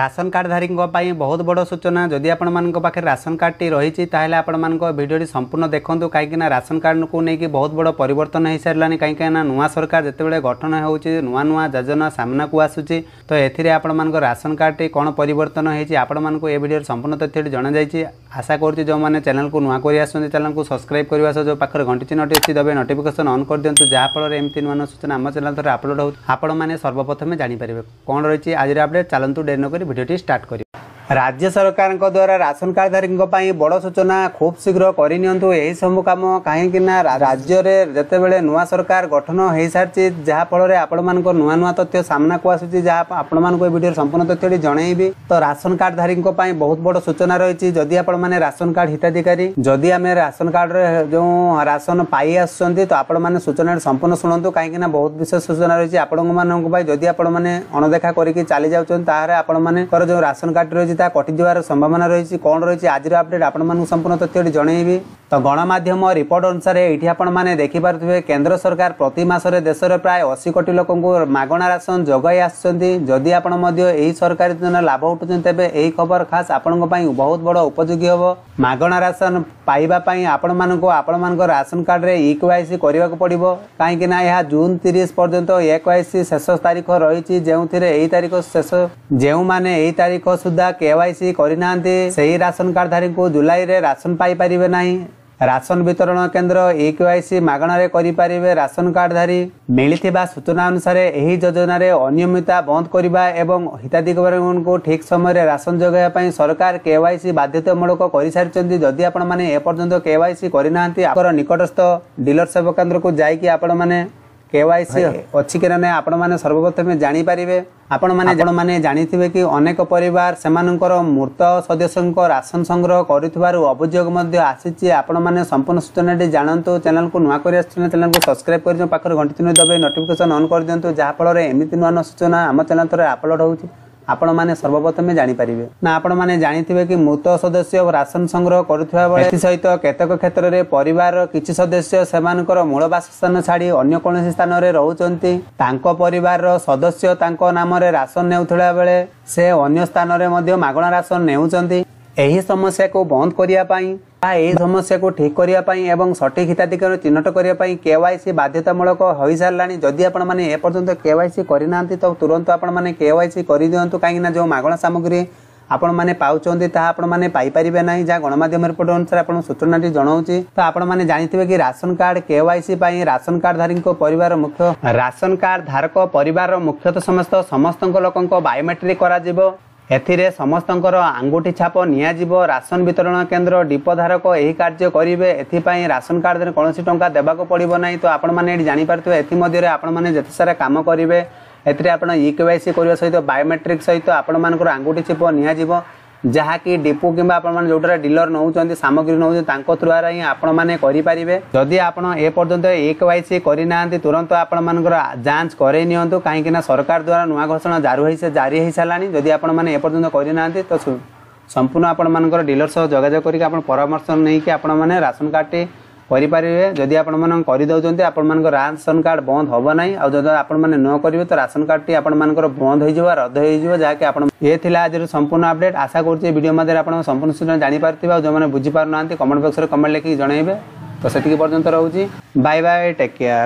ration କାର୍ଡ଼ଧାରୀଙ୍କ ପାଇଁ ବହୁତ ବଡ଼ ସୂଚନା ଯଦି ଆପଣମାନଙ୍କ ପାଖରେ ରାସନ କାର୍ଡ଼ଟି ରହିଛି ତାହେଲେ ଆପଣମାନଙ୍କ ଭିଡ଼ିଓଟି ସମ୍ପୂର୍ଣ୍ଣ ଦେଖନ୍ତୁ କାହିଁକିନା ରାସନ କାର୍ଡ଼କୁ ନେଇକି ବହୁତ ବଡ଼ ପରିବର୍ତ୍ତନ ହୋଇସାରିଲାଣି କାହିଁକିନା ନୂଆ ସରକାର ଯେତେବେଳେ ଗଠନ ହେଉଛି ନୂଆ ନୂଆ ଯୋଜନା ସାମ୍ନାକୁ ଆସୁଛି ତ ଏଥିରେ ଆପଣମାନଙ୍କ ରାସନ କାର୍ଡ଼ଟି କ'ଣ ପରିବର୍ତ୍ତନ ହୋଇଛି ଆପଣମାନଙ୍କୁ ଏ ଭିଡ଼ିଓରେ ସମ୍ପୂର୍ଣ୍ଣ ତଥ୍ୟଟି ଜଣାଯାଇଛି ଆଶା କରୁଛି ଯେଉଁମାନେ ଚ୍ୟାନେଲକୁ ନୂଆ କରି ଆସୁଛନ୍ତି ଚ୍ୟାନେଲକୁ ସବସ୍କ୍ରାଇବ୍ କରିବା ସହ ଯେଉଁ ପାଖରେ ଘଣ୍ଟି ଚିହ୍ନଟି ଅଛି ଦେବେ ନୋଟିଫିକେସନ୍ ଅନ୍ କରିଦିଅନ୍ତୁ ଯାହାଫଳରେ ଏମିତି ନୂଆ ନୂଆ ସୂଚନା ଆମ ଚ୍ୟାନେଲ୍ ଥରେ ଅପଲୋଡ଼ ହେଉଛି ଆପଣମାନେ ସର୍ବପ୍ରଥମେ ଜାଣିପାରିବେ କ'ଣ ରହିଛି ଆଜିର ଅପଡ଼େଟ୍ ଚାଲନ୍ତୁ ଡେରି ନକରି भिडियोटी स्टार्ट कर ରାଜ୍ୟ ସରକାରଙ୍କ ଦ୍ୱାରା ରାସନ କାର୍ଡ଼ଧାରୀଙ୍କ ପାଇଁ ବଡ଼ ସୂଚନା ଖୁବ୍ ଶୀଘ୍ର କରିନିଅନ୍ତୁ ଏହିସବୁ କାମ କାହିଁକିନା ରାଜ୍ୟରେ ଯେତେବେଳେ ନୂଆ ସରକାର ଗଠନ ହୋଇସାରିଛି ଯାହାଫଳରେ ଆପଣମାନଙ୍କ ନୂଆ ନୂଆ ତଥ୍ୟ ସାମ୍ନାକୁ ଆସୁଛି ଯାହା ଆପଣମାନଙ୍କୁ ଏ ଭିଡ଼ିଓରେ ସମ୍ପୂର୍ଣ୍ଣ ତଥ୍ୟଟି ଜଣେଇବି ତ ରାସନ କାର୍ଡ଼ଧାରୀଙ୍କ ପାଇଁ ବହୁତ ବଡ଼ ସୂଚନା ରହିଛି ଯଦି ଆପଣମାନେ ରାସନ କାର୍ଡ଼ ହିତାଧିକାରୀ ଯଦି ଆମେ ରାସନ କାର୍ଡ଼ରେ ଯେଉଁ ରାସନ ପାଇ ଆସୁଛନ୍ତି ତ ଆପଣମାନେ ସୂଚନାଟି ସମ୍ପୂର୍ଣ୍ଣ ଶୁଣନ୍ତୁ କାହିଁକିନା ବହୁତ ବିଶେଷ ସୂଚନା ରହିଛି ଆପଣଙ୍କମାନଙ୍କ ପାଇଁ ଯଦି ଆପଣମାନେ ଅଣଦେଖା କରିକି ଚାଲି ଯାଉଛନ୍ତି ତାହେଲେ ଆପଣମାନଙ୍କର ଯେଉଁ ରାସନ କାର୍ଡ଼ ରହିଛି ଚିନ୍ତା କଟିଯିବାର ସମ୍ଭାବନା ରହିଛି କ'ଣ ରହିଛି ଆଜିର ଅପଡେଟ୍ ଆପଣମାନଙ୍କୁ ସମ୍ପୂର୍ଣ୍ଣ ତଥ୍ୟଟି ଜଣାଇବି ଗଣମାଧ୍ୟମ ରିପୋର୍ଟ ଅନୁସାରେ ଏଇଠି ଆପଣମାନେ ଦେଖିପାରୁଥିବେ କେନ୍ଦ୍ର ସରକାର ପ୍ରତି ମାସରେ ଦେଶରେ ପ୍ରାୟ ଅଶୀ କୋଟି ଲୋକଙ୍କୁ ମାଗଣା ରାସନ ଯୋଗାଇ ଆସୁଛନ୍ତି ଯଦି ଆପଣ ମଧ୍ୟ ଏହି ସରକାରୀ ଯୋଜନା ଲାଭ ଉଠୁଛନ୍ତି ତେବେ ଏହି ଖବର ଖାସ୍ ଆପଣଙ୍କ ପାଇଁ ବହୁତ ବଡ଼ ଉପଯୋଗୀ ହେବ ମାଗଣା ରାସନ ପାଇବା ପାଇଁ ଆପଣମାନଙ୍କୁ ଆପଣମାନଙ୍କ ରାସନ କାର୍ଡରେ ଇ କେୱାଇସି କରିବାକୁ ପଡ଼ିବ କାହିଁକି ନା ଏହା ଜୁନ୍ ତିରିଶ ପର୍ଯ୍ୟନ୍ତ ଏ କେୱାଇସି ଶେଷ ତାରିଖ ରହିଛି ଯେଉଁଥିରେ ଏହି ତାରିଖ ଶେଷ ଯେଉଁମାନେ ଏହି ତାରିଖ ସୁଦ୍ଧା କେୱାଇସି କରିନାହାନ୍ତି ସେହି ରାସନ କାର୍ଡଧାରୀଙ୍କୁ ଜୁଲାଇରେ ରାସନ ପାଇପାରିବେ ନାହିଁ ରାସନ ବିତରଣ କେନ୍ଦ୍ର ଇ କେୱାଇସି ମାଗଣାରେ କରିପାରିବେ ରାସନ କାର୍ଡଧାରୀ ମିଳିଥିବା ସୂଚନା ଅନୁସାରେ ଏହି ଯୋଜନାରେ ଅନିୟମିତତା ବନ୍ଦ କରିବା ଏବଂ ହିତାଧିକାରୀମାନଙ୍କୁ ଠିକ୍ ସମୟରେ ରାସନ ଯୋଗାଇବା ପାଇଁ ସରକାର କେୱାଇସି ବାଧ୍ୟତାମୂଳକ କରିସାରିଛନ୍ତି ଯଦି ଆପଣମାନେ ଏପର୍ଯ୍ୟନ୍ତ କେୱାଇସି କରିନାହାନ୍ତି ଆପଣଙ୍କର ନିକଟସ୍ଥ ଡିଲର ସେବା କେନ୍ଦ୍ରକୁ ଯାଇକି ଆପଣମାନେ କେୱାଇସି ଅଛି କି ନା ନାହିଁ ଆପଣମାନେ ସର୍ବପ୍ରଥମେ ଜାଣିପାରିବେ ଆପଣମାନେ ଆପଣମାନେ ଜାଣିଥିବେ କି ଅନେକ ପରିବାର ସେମାନଙ୍କର ମୃତ ସଦସ୍ୟଙ୍କ ରାସନ ସଂଗ୍ରହ କରୁଥିବାରୁ ଅଭିଯୋଗ ମଧ୍ୟ ଆସିଛି ଆପଣମାନେ ସମ୍ପୂର୍ଣ୍ଣ ସୂଚନାଟି ଜାଣନ୍ତୁ ଚ୍ୟାନେଲକୁ ନୂଆ କରି ଆସିଛନ୍ତି ଚ୍ୟାନେଲକୁ ସବସ୍କ୍ରାଇବ୍ କରିଦିଅନ୍ତୁ ପାଖରେ ଘଣ୍ଟିତିନି ଦେବେ ନୋଟିଫିକେସନ୍ ଅନ୍ କରିଦିଅନ୍ତୁ ଯାହାଫଳରେ ଏମିତି ନୂଆ ନୂଆ ସୂଚନା ଆମ ଚ୍ୟାନେଲ ଥରେ ହେଉଛି ଆପଣ ମାନେ ସର୍ବପ୍ରଥମେ ଜାଣିପାରିବେ ନା ଆପଣ ମାନେ ଜାଣିଥିବେ କି ମୃତ ସଦସ୍ୟ ରାସନ ସଂଗ୍ରହ କରୁଥିବା ବେଳେ ସହିତ କେତେକ କ୍ଷେତ୍ରରେ ପରିବାରର କିଛି ସଦସ୍ୟ ସେମାନଙ୍କର ମୂଳ ବାସସ୍ଥାନ ଛାଡି ଅନ୍ୟ କୌଣସି ସ୍ଥାନରେ ରହୁଛନ୍ତି ତାଙ୍କ ପରିବାରର ସଦସ୍ୟ ତାଙ୍କ ନାମରେ ରାସନ ନେଉଥିବା ବେଳେ ସେ ଅନ୍ୟ ସ୍ଥାନରେ ମଧ୍ୟ ମାଗଣା ରାସନ ନେଉଛନ୍ତି ଏହି ସମସ୍ୟାକୁ ବନ୍ଦ କରିବା ପାଇଁ ବା ଏହି ସମସ୍ୟାକୁ ଠିକ୍ କରିବା ପାଇଁ ଏବଂ ସଠିକ୍ ହିତାଧିକାରୀ ଚିହ୍ନଟ କରିବା ପାଇଁ କେ ୱାଇ ସି ବାଧ୍ୟତାମୂଳକ ହୋଇସାରିଲାଣି ଯଦି ଆପଣମାନେ ଏପର୍ଯ୍ୟନ୍ତ କେ ୱାଇ ସି କରିନାହାନ୍ତି ତ ତୁରନ୍ତ ଆପଣମାନେ କେ ୱାଇ ସି କରିଦିଅନ୍ତୁ କାହିଁକିନା ଯେଉଁ ମାଗଣା ସାମଗ୍ରୀ ଆପଣମାନେ ପାଉଛନ୍ତି ତାହା ଆପଣମାନେ ପାଇପାରିବେ ନାହିଁ ଯାହା ଗଣମାଧ୍ୟମ ରିପୋର୍ଟ ଅନୁସାରେ ଆପଣଙ୍କୁ ସୂଚନାଟି ଜଣାଉଛି ତ ଆପଣମାନେ ଜାଣିଥିବେ କି ration card K Y C ପାଇଁ ରାସନ କାର୍ଡ଼ଧାରୀଙ୍କ ପରିବାର ମୁଖ୍ୟ ରାସନ କାର୍ଡ଼ ଧାରକ ପରିବାରର ମୁଖ୍ୟତଃ ସମସ୍ତ ସମସ୍ତଙ୍କ ଲୋକଙ୍କ ବାୟୋମେଟ୍ରିକ୍ କରାଯିବ ଏଥିରେ ସମସ୍ତଙ୍କର ଆଙ୍ଗୁଠି ଛାପ ନିଆଯିବ ରାସନ ବିତରଣ କେନ୍ଦ୍ର ଡିପଧାରକ ଏହି କାର୍ଯ୍ୟ କରିବେ ଏଥିପାଇଁ ରାସନ କାର୍ଡ଼ରେ କୌଣସି ଟଙ୍କା ଦେବାକୁ ପଡ଼ିବ ନାହିଁ ତ ଆପଣମାନେ ଏଠି ଜାଣିପାରୁଥିବେ ଏଥିମଧ୍ୟରେ ଆପଣମାନେ ଯେତେ ସାରା କାମ କରିବେ ଏଥିରେ ଆପଣ ଇ କେ ୱାଇ ସି କରିବା ସହିତ ବାୟୋମେଟ୍ରିକ୍ ସହିତ ଆପଣମାନଙ୍କର ଆଙ୍ଗୁଠି ଛାପ ନିଆଯିବ ଯାହାକି ଡିପୁ କିମ୍ବା ଆପଣମାନେ ଯେଉଁଠାରେ ଡିଲର ନେଉଛନ୍ତି ସାମଗ୍ରୀ ନେଉଛନ୍ତି ତାଙ୍କ ଥ୍ରୁଆରେ ହିଁ ଆପଣମାନେ କରିପାରିବେ ଯଦି ଆପଣ ଏପର୍ଯ୍ୟନ୍ତ ଏ କେ ୱାଇ ସି କରିନାହାନ୍ତି ତୁରନ୍ତ ଆପଣମାନଙ୍କର ଯାଞ୍ଚ କରେଇ ନିଅନ୍ତୁ କାହିଁକି ନା ସରକାର ଦ୍ୱାରା ନୂଆ ଘୋଷଣା ଜାରି ହେଇ ଜାରି ହେଇସାରିଲାଣି ଯଦି ଆପଣମାନେ ଏପର୍ଯ୍ୟନ୍ତ କରିନାହାନ୍ତି ତ ସମ୍ପୂର୍ଣ୍ଣ ଆପଣମାନଙ୍କର ଡିଲର ସହ ଯୋଗାଯୋଗ କରିକି ଆପଣ ପରାମର୍ଶ ନେଇକି ଆପଣମାନେ ରାସନ କାର୍ଡ଼ଟି କରିପାରିବେ ଯଦି ଆପଣମାନେ କରିଦେଉଛନ୍ତି ଆପଣମାନଙ୍କ ରାସନ କାର୍ଡ଼ ବନ୍ଦ ହେବ ନାହିଁ ଆଉ ଯଦି ଆପଣମାନେ ନ କରିବେ ତ ରାସନ କାର୍ଡ଼ଟି ଆପଣମାନଙ୍କର ବନ୍ଦ ହୋଇଯିବ ରଦ୍ଦ ହୋଇଯିବ ଯାହାକି ଆପଣ ଏ ଥିଲା ଆଜିର ସମ୍ପୂର୍ଣ୍ଣ ଅପଡେଟ୍ ଆଶା କରୁଛି ଭିଡ଼ିଓ ମଧ୍ୟରେ ଆପଣ ସମ୍ପୂର୍ଣ୍ଣ ସୂଚନା ଜାଣିପାରୁଥିବେ ଆଉ ଯେଉଁମାନେ ବୁଝିପାରୁନାହାନ୍ତି କମେଣ୍ଟ ବକ୍ସରେ କମେଣ୍ଟ ଲେଖିକି ଜଣାଇବେ ତ ସେତିକି ପର୍ଯ୍ୟନ୍ତ ରହୁଛି ବାଇ ବାଇ ଟେକ୍ କେୟାର